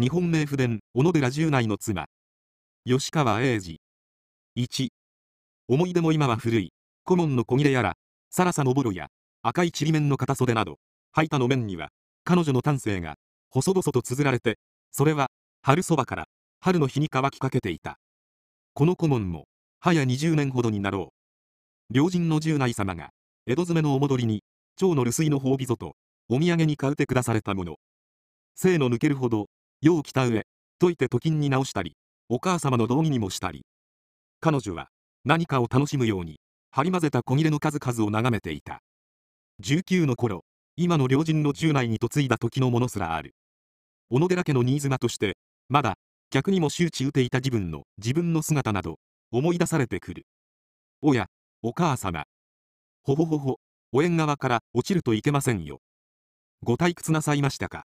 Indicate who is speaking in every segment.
Speaker 1: 日本名不伝小野寺十内の妻吉川英治1思い出も今は古い顧問の小切れやらサラサのボロや赤いちりめんの片袖など吐いたの面には彼女の丹精が細々と綴られてそれは春そばから春の日に乾きかけていたこの顧問も早20年ほどになろう良人の十内様が江戸詰めのお戻りに蝶の留守居の褒美ぞとお土産に買うてくだされたもの精の抜けるほどよう来た上、解いてと金に直したり、お母様の道着にもしたり。彼女は、何かを楽しむように、張り混ぜた小切れの数々を眺めていた。19の頃、今の良人の従来内に嫁いだ時のものすらある。小野寺家の新妻として、まだ、客にも周知打ていた自分の、自分の姿など、思い出されてくる。おや、お母様。ほほほほ、お縁側から落ちるといけませんよ。ご退屈なさいましたか。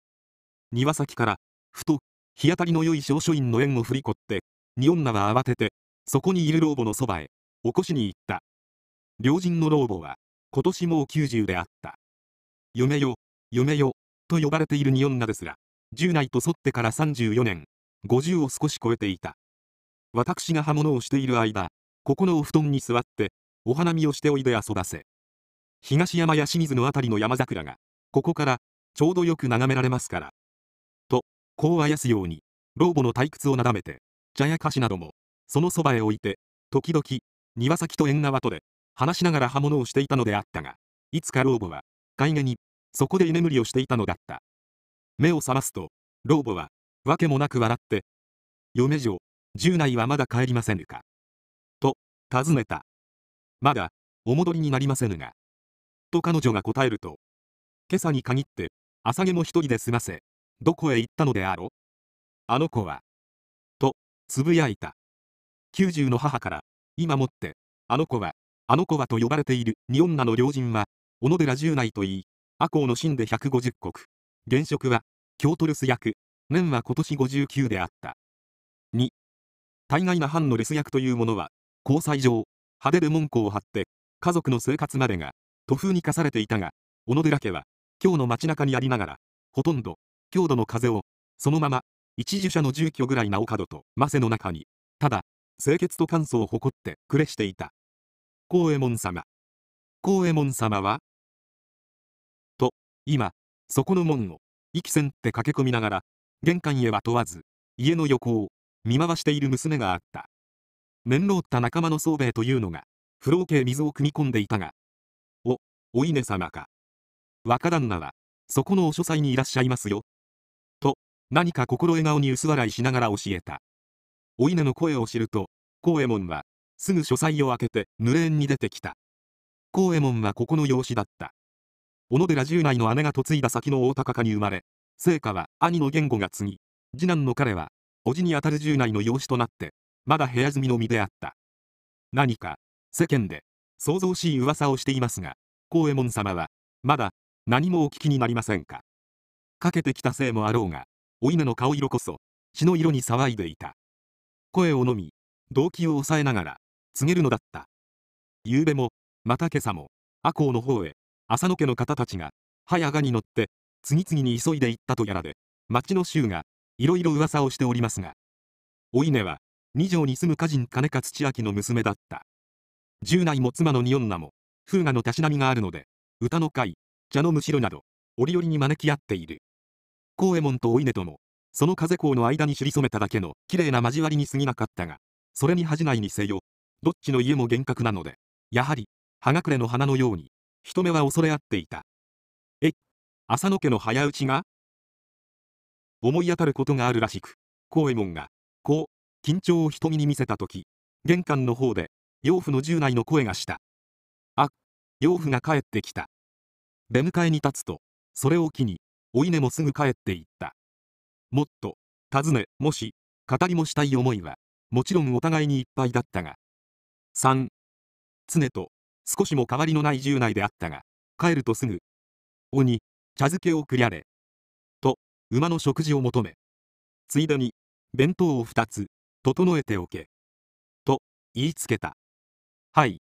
Speaker 1: 庭先からふと、日当たりの良い小書院の縁を振りこって、二女は慌てて、そこにいる老母のそばへ、起こしに行った。両人の老母は、今年もう90であった。嫁よ、嫁よ、と呼ばれている二女ですら、10内と沿ってから34年、50を少し超えていた。私が刃物をしている間、ここのお布団に座って、お花見をしておいで遊ばせ。東山や清水のあたりの山桜が、ここから、ちょうどよく眺められますから、こうあやすように、老母の退屈をなだめて、茶や菓子なども、そのそばへ置いて、時々、庭先と縁側とで、話しながら刃物をしていたのであったが、いつか老母は、買い毛に、そこで居眠りをしていたのだった。目を覚ますと、老母は、わけもなく笑って、嫁嬢、十内はまだ帰りませぬか。と、尋ねた。まだ、お戻りになりませぬが。と彼女が答えると、今朝に限って、朝毛も一人で済ませ、どこへ行ったのであろあの子は。と、つぶやいた。90の母から、今もって、あの子は、あの子はと呼ばれている二女の両人は、小野寺十内といい、阿公の神で150国。現職は、京都留守役、年は今年59であった。2、大概な藩の留守役というものは、交際上、派手で文句を張って、家族の生活までが、途風に課されていたが、小野寺家は、今日の街中にありながら、ほとんど、強度の風を、そのまま、一樹舎の住居ぐらいなお角と、マセの中に、ただ、清潔と乾燥を誇って暮れしていた。光右衛門様。光右衛門様はと、今、そこの門を、息せんって駆け込みながら、玄関へは問わず、家の横を、見回している娘があった。面倒った仲間の宗兵衛というのが、風呂桶水を汲み込んでいたが、お、お稲様か。若旦那は、そこのお書斎にいらっしゃいますよ。何か心笑顔に薄笑いしながら教えた。お稲の声を知ると、光右衛門は、すぐ書斎を開けて、濡れ縁に出てきた。光右衛門はここの養子だった。小野寺十内の姉が嫁いだ先の大高家に生まれ、聖火は兄の言語が継ぎ、次男の彼は、叔父にあたる十内の養子となって、まだ部屋住みの身であった。何か、世間で、騒々しい噂をしていますが、光右衛門様は、まだ、何もお聞きになりませんか。かけてきたせいもあろうが、お犬の顔色こそ血の色に騒いでいた声をのみ動機を抑えながら告げるのだった夕べもまた今朝も阿公の方へ浅野家の方たちが早がに乗って次々に急いで行ったとやらで町の衆がいろいろ噂をしておりますがお稲は二条に住む家人金勝千秋の娘だった十内も妻の二女も風雅のたしなみがあるので歌の会茶のむしろなど折々に招き合っている右衛門とお稲とも、その風光の間に尻染めただけの綺麗な交わりに過ぎなかったが、それに恥じないにせよ、どっちの家も厳格なので、やはり、葉隠れの花のように、人目は恐れ合っていた。え、浅野家の早打ちが思い当たることがあるらしく、光右衛門が、こう、緊張を瞳に見せたとき、玄関の方で、養父の従内の声がした。あ、養父が帰ってきた。出迎えに立つと、それを機に、お稲もすぐ帰っていった。もっと、尋ね、もし、語りもしたい思いは、もちろんお互いにいっぱいだったが。3、常と、少しも変わりのない従来内であったが、帰るとすぐ、鬼、茶漬けをくりゃれ。と、馬の食事を求め。ついでに、弁当を2つ、整えておけ。と、言いつけた。はい。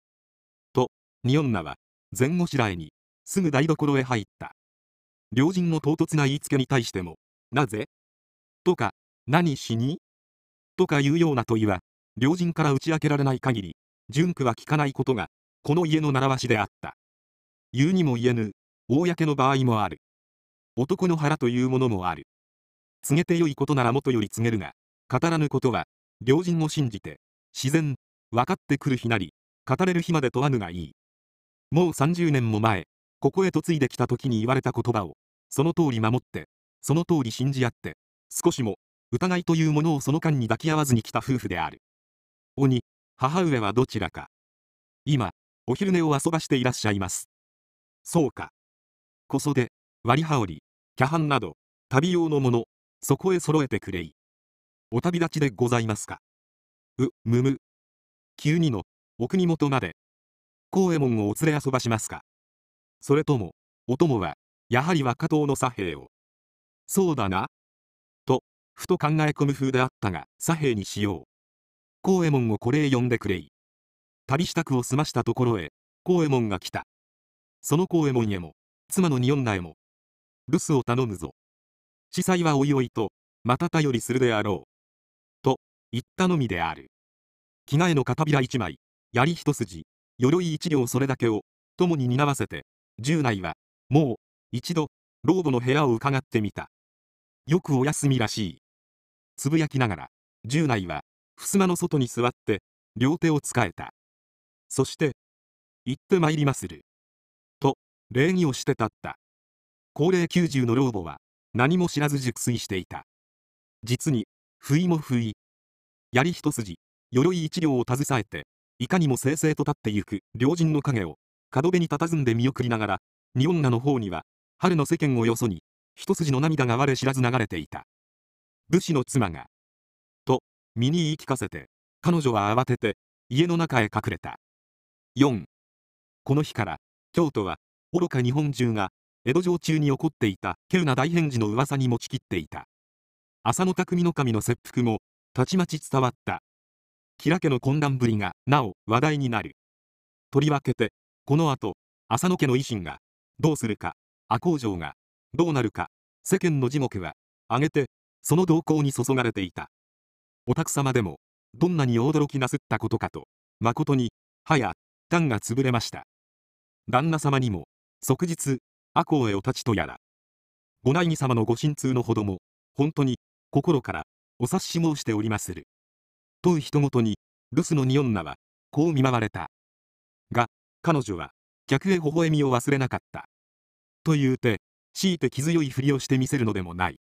Speaker 1: と、二女は、前後しらえに、すぐ台所へ入った。両人の唐突な言いつけに対しても、なぜとか、何しにとかいうような問いは、両人から打ち明けられない限り、純句は聞かないことが、この家の習わしであった。言うにも言えぬ、公の場合もある。男の腹というものもある。告げてよいことならもとより告げるが、語らぬことは、両人を信じて、自然、分かってくる日なり、語れる日まで問わぬがいい。もう30年も前、ここへ嫁いできた時に言われた言葉を、その通り守って、その通り信じ合って、少しも、疑いというものをその間に抱き合わずに来た夫婦である。鬼、母上はどちらか。今、お昼寝を遊ばしていらっしゃいます。そうか。こそで、割り羽織、キャハンなど、旅用のもの、そこへ揃えてくれい。お旅立ちでございますか。う、むむ。急にの、お国元まで。公右衛門をお連れ遊ばしますか。それとも、お供は、やはり若党の左兵を。そうだな。と、ふと考え込む風であったが、左兵にしよう。光右衛門をこれへ呼んでくれい。旅支度を済ましたところへ、光右衛門が来た。その光右衛門へも、妻の二女へも、留守を頼むぞ。司祭はおいおいと、また頼りするであろう。と、言ったのみである。着替えの片びら一枚、槍一筋、鎧一両それだけを、共に担わせて、十内は、もう、一度、老母の部屋を伺ってみた。よくお休みらしい。つぶやきながら、十内は、襖の外に座って、両手をつかえた。そして、行ってまいりまする。と、礼儀をして立った。高齢90の老母は、何も知らず熟睡していた。実に、不意も不意。槍一筋、鎧一両を携えて、いかにも正々と立ってゆく、両人の影を、角辺に佇んで見送りながら、本女の方には、春の世間をよそに、一筋の涙が我知らず流れていた。武士の妻が、と、身に言い聞かせて、彼女は慌てて、家の中へ隠れた。4. この日から、京都は、愚か日本中が、江戸城中に起こっていた、稀有な大返事の噂に持ちきっていた。浅野匠の神の切腹も、たちまち伝わった。吉良家の混乱ぶりが、なお、話題になる。とりわけて、この後、浅野家の維新が、どうするか、赤工場が、どうなるか、世間の耳目は、上げて、その動向に注がれていた。お宅様でも、どんなに驚きなすったことかと、誠に、はや、段が潰れました。旦那様にも、即日、赤穂へお立ちとやら。ご内儀様のご心痛のほども、本当に、心から、お察し申しておりまする。問う人ごとに、留守の二女は、こう見舞われた。が、彼女は客へ微笑みを忘れなかったと言うて強いて気強いふりをしてみせるのでもない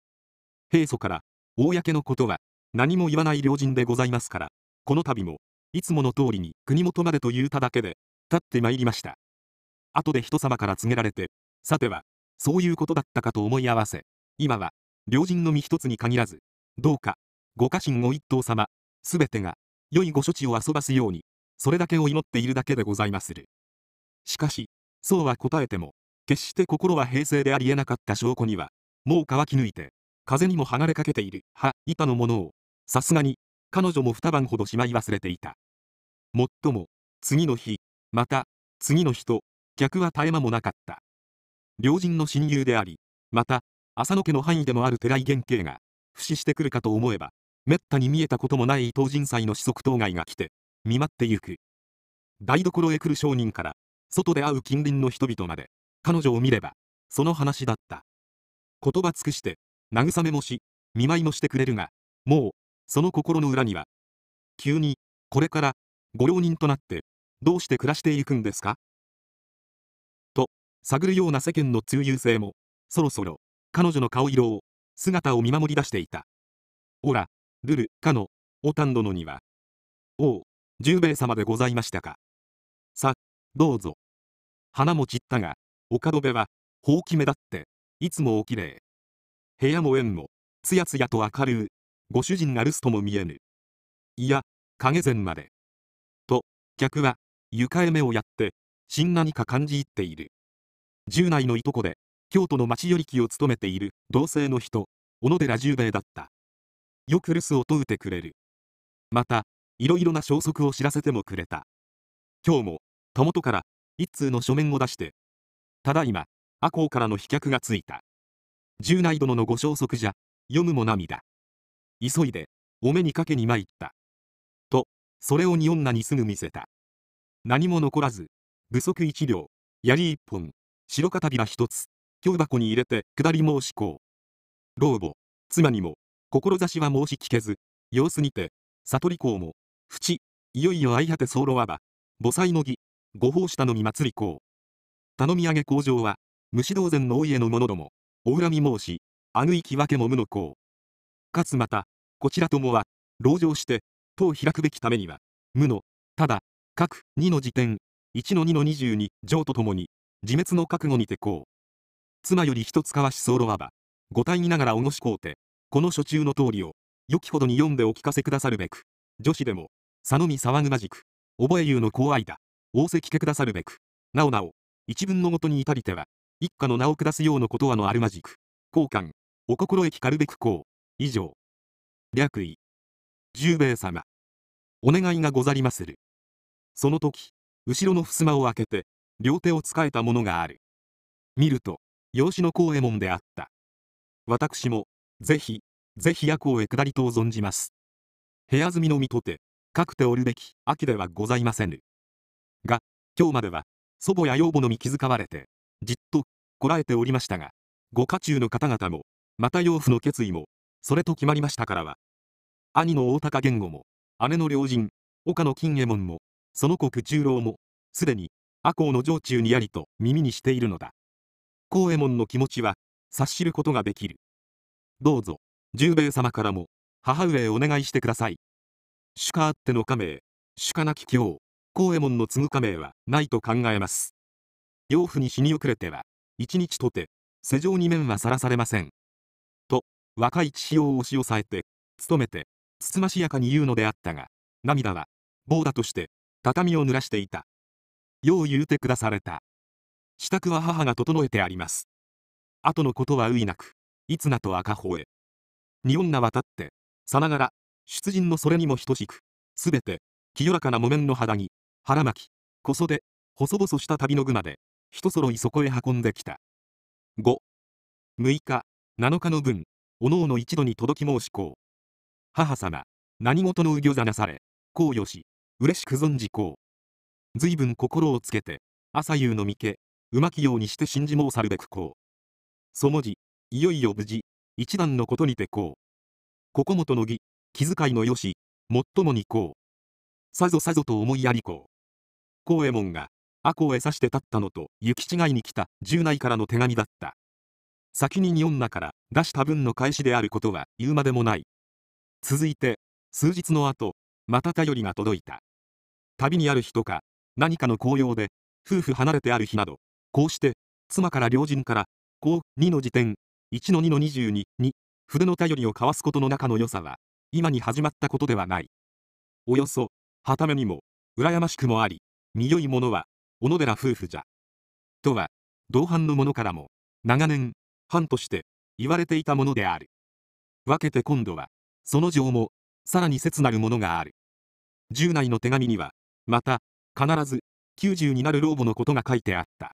Speaker 1: 平素から公のことは何も言わない良人でございますからこの度もいつもの通りに国元までと言うただけで立ってまいりました後で人様から告げられてさてはそういうことだったかと思い合わせ今は良人の身一つに限らずどうかご家臣ご一頭様すべてが良いご処置を遊ばすようにそれだけを祈っているだけでございまするしかし、そうは答えても、決して心は平静でありえなかった証拠には、もう乾き抜いて、風にも剥がれかけている葉、板のものを、さすがに、彼女も二晩ほどしまい忘れていた。もっとも、次の日、また、次の日と、客は絶え間もなかった。両人の親友であり、また、浅野家の範囲でもある寺井源慶が、不死してくるかと思えば、めったに見えたこともない伊藤人祭の子息当該が来て、見舞ってゆく。台所へ来る商人から、外で会う近隣の人々まで彼女を見ればその話だった言葉尽くして慰めもし見舞いもしてくれるがもうその心の裏には急にこれからご用人となってどうして暮らしていくんですかと探るような世間の通遊性もそろそろ彼女の顔色を姿を見守り出していたおらルルかのおたん殿にはおう十兵衛様でございましたかさどうぞ花も散ったが、岡戸部は、ほうき目立って、いつもおきれい。部屋も縁も、つやつやと明るう、ご主人が留守とも見えぬ。いや、影前まで。と、客は、床へ目をやって、新何か感じ入っている。従内のいとこで、京都の町寄り木を務めている同姓の人、小野寺十兵衛だった。よく留守を問うてくれる。また、いろいろな消息を知らせてもくれた。今日も、たもとから一通の書面を出して、ただいま、阿公からの飛脚がついた。十内殿のご消息じゃ、読むも涙。急いで、お目にかけに参った。と、それを二女にすぐ見せた。何も残らず、不足一両、槍一本、白片びら一つ、京箱に入れて、下り申し行。老母、妻にも、志は申し聞けず、様子にて、悟り公も、淵、いよいよ相果て候はば、母妻の儀、御奉仕頼み祭り公。頼み上げ工場は、虫道前のお家の者ども、お恨み申し、あぐいきわけも無の公。かつまた、こちらともは、籠城して、党を開くべきためには、無の、ただ、各2の辞典、1の2の22上とともに、自滅の覚悟にてこう。妻より一つかわし候わば、ご体にながらおごしこうて、この書中の通りを、よきほどに読んでお聞かせくださるべく、女子でも、佐野見騒ぐまじく、覚えゆうの公愛だ。仰せ聞けくださるべく。なおなお、一文のごとに至りては、一家の名を下すようのことはのあるまじく、交換、お心駅かるべくこう。以上。略位。十兵衛様。お願いがござりまする。その時、後ろの襖を開けて、両手を使えたものがある。見ると、養子の公右衛門であった。私も、ぜひ、ぜひ夜行へ下りとを存じます。部屋住みの身とて、かくておるべき秋ではございませぬ。が、今日までは、祖母や養母のみ気遣われて、じっと、こらえておりましたが、ご家中の方々も、また養父の決意も、それと決まりましたからは、兄の大高言語も、姉の良人、岡野金右衛門も、その国十郎も、すでに、阿公の城中にありと耳にしているのだ。孔右衛門の気持ちは、察知ることができる。どうぞ、十兵衛様からも、母上へお願いしてください。主家あっての仮名、主家なき今日。光右衛門の継ぐ家名はないと考えます。養父に日に遅れては、一日とて、世上に面はさらされません。と、若い父を押し押さえて、努めて、つつましやかに言うのであったが、涙は、棒だとして、畳を濡らしていた。よう言うてくだされた。支度は母が整えてあります。後のことはういなく、いつなと赤穂へ。に女は立って、さながら、出陣のそれにも等しく、すべて、清らかな木綿の肌着、腹巻き、小袖、細々した旅の具まで、一揃いそこへ運んできた。5、6日、7日の分、おのおの一度に届き申しこう。母様、何事のうぎょざなされ、こうよし、嬉しく存じこう。随分心をつけて、朝夕の御け、うまきようにして信じ申さるべくこう。そもじ、いよいよ無事、一段のことにてこう。ここもとの儀、気遣いのよし、もっともにこう。さぞさぞと思いやりこう。幸右衛門が阿公へ指して立ったのと行き違いに来た従内からの手紙だった先に二女から出した分の返しであることは言うまでもない続いて数日の後また頼りが届いた旅にある日とか何かの紅葉で夫婦離れてある日などこうして妻から両人から5、2の時点1の2の22に筆の頼りを交わすことの中の良さは今に始まったことではないおよそはためにも羨ましくもあり匂い者は小野寺夫婦じゃ。とは、同伴の者からも、長年、藩として言われていたものである。分けて今度は、その情も、さらに切なるものがある。従内の手紙には、また、必ず、九十になる老母のことが書いてあった。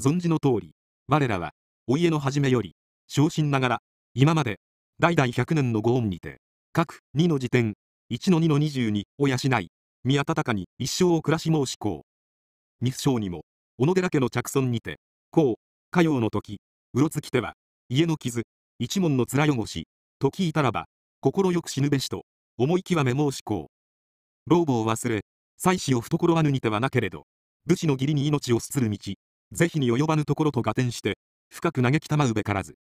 Speaker 1: 存じの通り、我らは、お家の初めより、昇進ながら、今まで、代々百年のご恩にて、各二の辞典、一の二の二22を養い、宮田隆に一生を暮らし申し公。二不章にも、小野寺家の着村にて、こう、家用の時、うろつき手は、家の傷、一門の面汚し、と聞いたらば、心よく死ぬべしと、思い極め申し公。老母を忘れ、妻子を懐あぬにてはなけれど、武士の義理に命をする道、是非に及ばぬところと合点して、深く嘆きたまうべからず。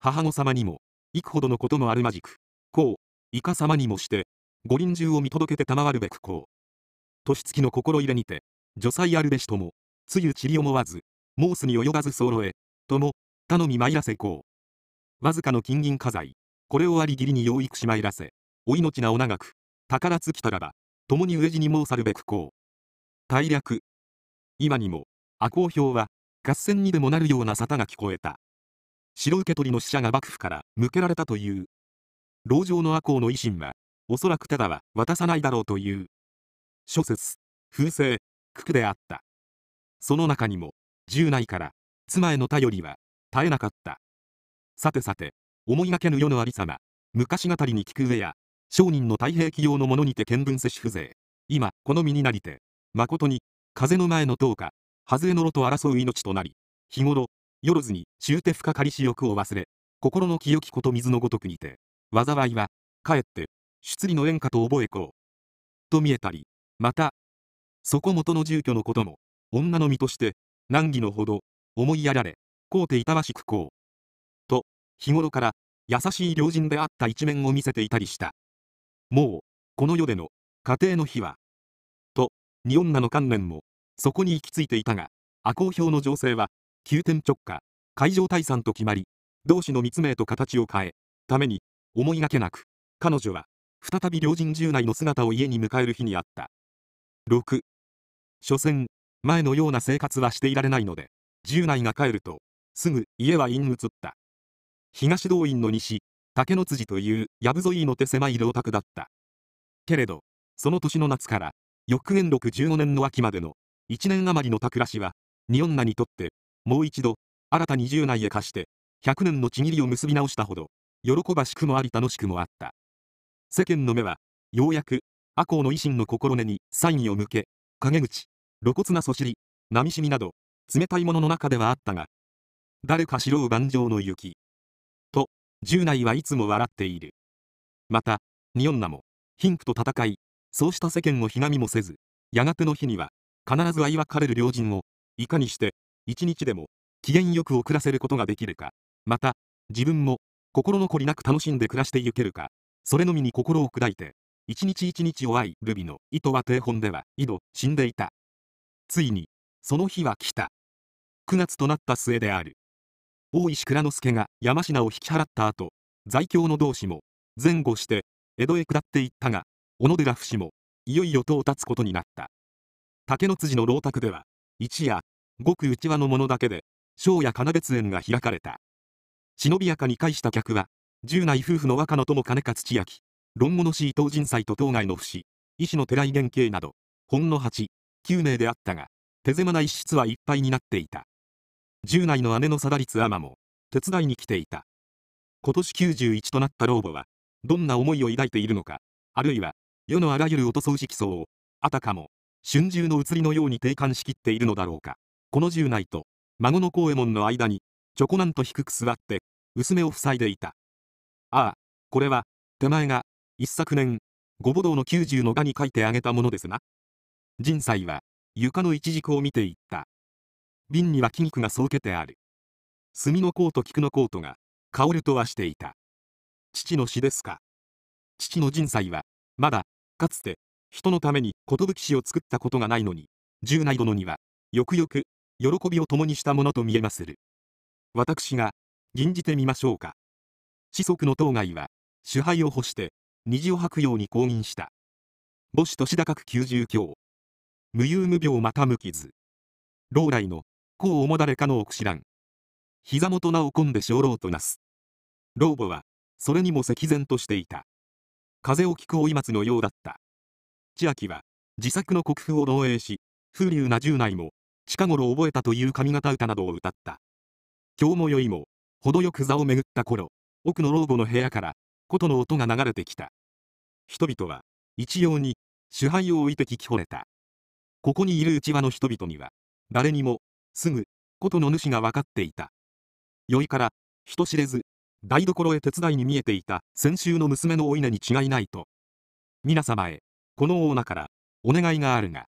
Speaker 1: 母御様にも、幾ほどのこともあるまじく、こう、いか様にもして、五輪中を見届けて賜るべくこう。年月の心入れにて、女祭あるべしとも、つゆ散り思わず、モースに及ばず候え、とも、頼み参らせこう。わずかの金銀家財、これをありぎりに養育し参らせ、お命なお長く、宝尽きたらば、共に飢え死に申さるべくこう。大略。今にも、赤公表は、合戦にでもなるような沙汰が聞こえた。城受け取りの使者が幕府から向けられたという。牢城の赤公の維新は、おそらくただは渡さないだろうという諸説風声九九であったその中にも十内から妻への頼りは絶えなかったさてさて思いがけぬ世のありさま昔語りに聞く上や商人の太平記用のものにて見聞せし風情今この身になりてまことに風の前の塔か外れの炉と争う命となり日頃よろずに終手深かりし欲を忘れ心の清きこと水のごとくにて災いはかえって出利の演歌と覚えこう。と見えたり、また、そこ元の住居のことも、女の身として、難儀のほど、思いやられ、こうて痛ましくこう。と、日頃から、優しい良人であった一面を見せていたりした。もう、この世での、家庭の日は、と、二女の観念も、そこに行き着いていたが、赤公表の情勢は、急転直下、海上退散と決まり、同志の密命と形を変え、ために、思いがけなく、彼女は、再び両陣十内の姿を家に迎える日にあった六所詮前のような生活はしていられないので十内が帰るとすぐ家は院移った東道院の西竹の辻という藪沿いの手狭い老宅だったけれどその年の夏から翌元六十五年の秋までの一年余りの宅らしは二女にとってもう一度新たに十内へ貸して百年のちぎりを結び直したほど喜ばしくもあり楽しくもあった世間の目は、ようやく、阿公の維新の心根にサインを向け、陰口、露骨なそしり、波しみなど、冷たいものの中ではあったが、誰かしろう万丈の雪。と、従内はいつも笑っている。また、ニオンナも、貧苦と戦い、そうした世間をひがみもせず、やがての日には、必ず相分かれる両人を、いかにして、一日でも、機嫌よく送らせることができるか、また、自分も、心残りなく楽しんで暮らしてゆけるか。それのみに心を砕いて、一日一日を愛、ルビの、糸は定本では、井戸、死んでいた。ついに、その日は来た。9月となった末である。大石倉之助が山科を引き払った後、在京の同志も、前後して、江戸へ下っていったが、小野寺不死も、いよいよ戸を立つことになった。竹の辻の老宅では、一夜、ごく内輪のものだけで、庄屋金別園が開かれた。忍びやかに返した客は、10夫婦の若野友金土焼き、論語の死伊藤人祭と当該の不死、医師の寺井源慶など、ほんの8、9名であったが、手狭な一室はいっぱいになっていた。10の姉の貞律天も、手伝いに来ていた。今年91となった老母は、どんな思いを抱いているのか、あるいは、世のあらゆる音除式層を、あたかも、春秋の移りのように定冠しきっているのだろうか。この10内と、孫の光右衛門の間に、チョコなんと低く座って、薄目を塞いでいた。ああ、これは、手前が、一昨年、ご母堂の九十の画に書いてあげたものですな。人才は、床の一軸を見ていった。瓶には木肉がうけてある。墨のコート菊のコートが、香るとはしていた。父の詩ですか。父の人才は、まだ、かつて、人のために寿司を作ったことがないのに、十内殿には、よくよく、喜びを共にしたものと見えまする。私が、吟じてみましょうか。子息の当該は、主敗を欲して、虹を吐くように降認した。母子年高く九十強。無有無病また無傷。老来の、功をもだれかの奥知らん。膝元なを込んで小老となす。老母は、それにも赤然としていた。風を聞く追松のようだった。千秋は、自作の国風を漏洩し、風流な十内も、近頃覚えたという上方歌などを歌った。今日もいも、程よく座を巡った頃、奥の老後の部屋から琴の音が流れてきた人々は一様に主杯を置いて聞き惚れたここにいるうちわの人々には誰にもすぐ琴の主が分かっていたいから人知れず台所へ手伝いに見えていた先週の娘のお稲に違いないと皆様へこのオーナからお願いがあるが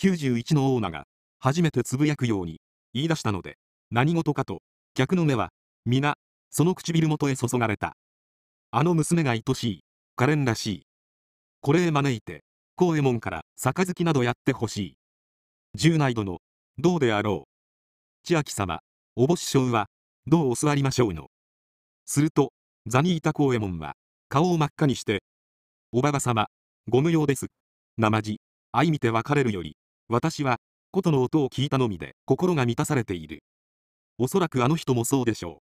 Speaker 1: 91のオーナが初めてつぶやくように言い出したので何事かと客の目は皆その唇元へ注がれた。あの娘が愛しい。可憐らしい。これへ招いて、幸右衛門から杯などやってほしい。十内殿、どうであろう。千秋様、おぼしうは、どうお座りましょうの。すると、座にいた幸右衛門は、顔を真っ赤にして、おばば様、ご無用です。なまじ、相見て別れるより、私は、琴の音を聞いたのみで心が満たされている。おそらくあの人もそうでしょう。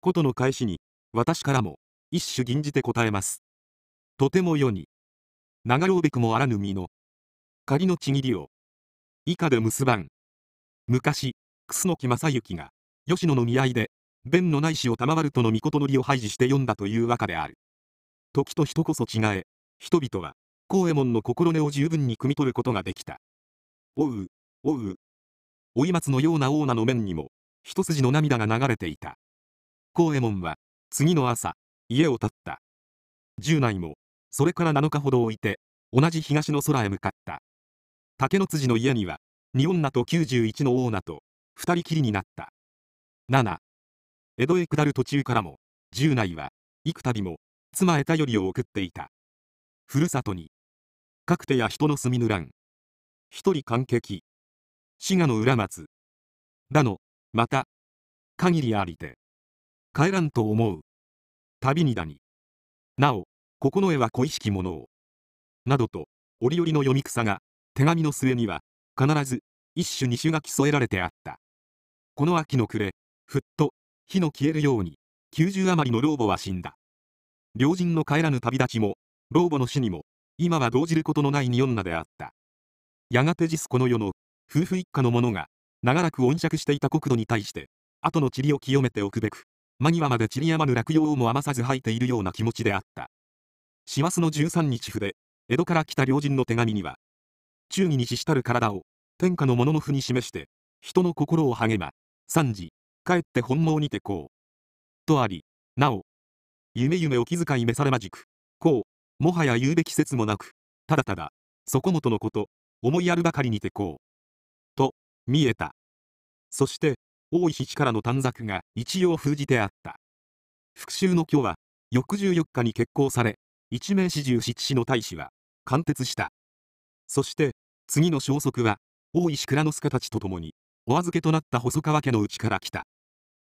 Speaker 1: ことの返しに、私からも、一種吟じて答えます。とても世に、長老べくもあらぬ身の、仮のちぎりを、以下で結ばん。昔、楠木正幸が、吉野の見合いで、弁のない死を賜るとの御事のりを廃止して読んだという和歌である。時と人こそ違え、人々は、光右衛門の心根を十分に汲み取ることができた。おう、おう。追松のようなオーナの面にも、一筋の涙が流れていた。右衛門は次の朝家を立った十内もそれから7日ほど置いて同じ東の空へ向かった竹の辻の家には二女と91の女と二人きりになった7江戸へ下る途中からも十内は幾度も妻へ頼りを送っていたふるさとに各手や人の住みぬらん一人感激滋賀の浦松だのまた限りありて帰らんと思う。旅にだに。なお、ここの絵は恋しきものを。などと、折々の読み草が、手紙の末には、必ず、一種二種が競えられてあった。この秋の暮れ、ふっと、火の消えるように、90余りの老母は死んだ。両人の帰らぬ旅立ちも、老母の死にも、今は動じることのない二女であった。やがて実この世の、夫婦一家の者が、長らく温釈していた国土に対して、後の塵を清めておくべく、間際まで散りやまぬ落葉をも余さず吐いているような気持ちであった。師走の13日筆、江戸から来た良人の手紙には、忠義に死したる体を、天下の者の負に示して、人の心を励ま、三時、帰って本望にてこう。とあり、なお、夢夢お気遣い召されまじく、こう、もはや言うべき説もなく、ただただ、そこもとのこと、思いやるばかりにてこう。と、見えた。そして、王位からの短冊が一応封じてあった。復讐の今日は、翌14日に決行され、一名四十七士の大使は、貫徹した。そして、次の消息は、大石倉之助たちと共に、お預けとなった細川家のうちから来た。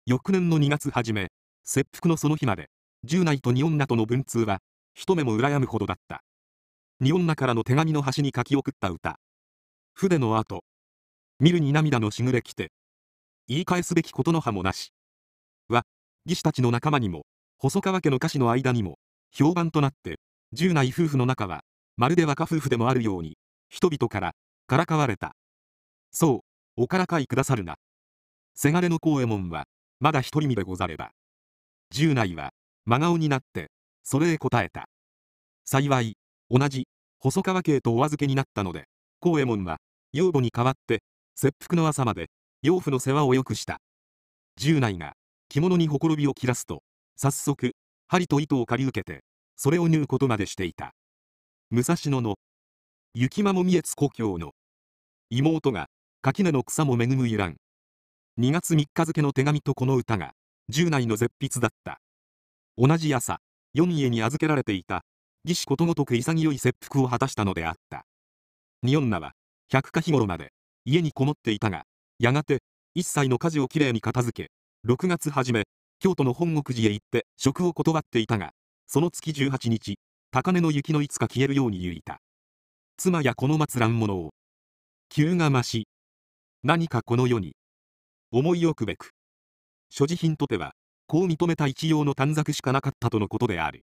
Speaker 1: 翌年の2月初め、切腹のその日まで、十内と二女との文通は、一目も羨むほどだった。二女からの手紙の端に書き送った歌。筆の後、見るに涙のしぐれ来て、言い返すべきことの葉もなし。は、義士たちの仲間にも、細川家の家詞の間にも、評判となって、十内夫婦の中は、まるで若夫婦でもあるように、人々から、からかわれた。そう、おからかいくださるな。せがれの幸右衛門は、まだ一人身でござれば。十内は、真顔になって、それへ答えた。幸い、同じ、細川家へとお預けになったので、幸右衛門は、養母に代わって、切腹の朝まで、養父の世話を良くした十内が着物にほころびを切らすと早速針と糸を借り受けてそれを縫うことまでしていた武蔵野の雪間も見えつ故郷の妹が垣根の草も恵むゆらん2月3日付の手紙とこの歌が十内の絶筆だった同じ朝四家に預けられていた義士ことごとく潔い切腹を果たしたのであった二女は百花日頃まで家にこもっていたがやがて一切の家事をきれいに片付け6月初め京都の本国寺へ行って職を断っていたがその月18日高根の雪のいつか消えるように言いた妻やこの末乱者を急が増し何かこの世に思い置くべく所持品とてはこう認めた一様の短冊しかなかったとのことである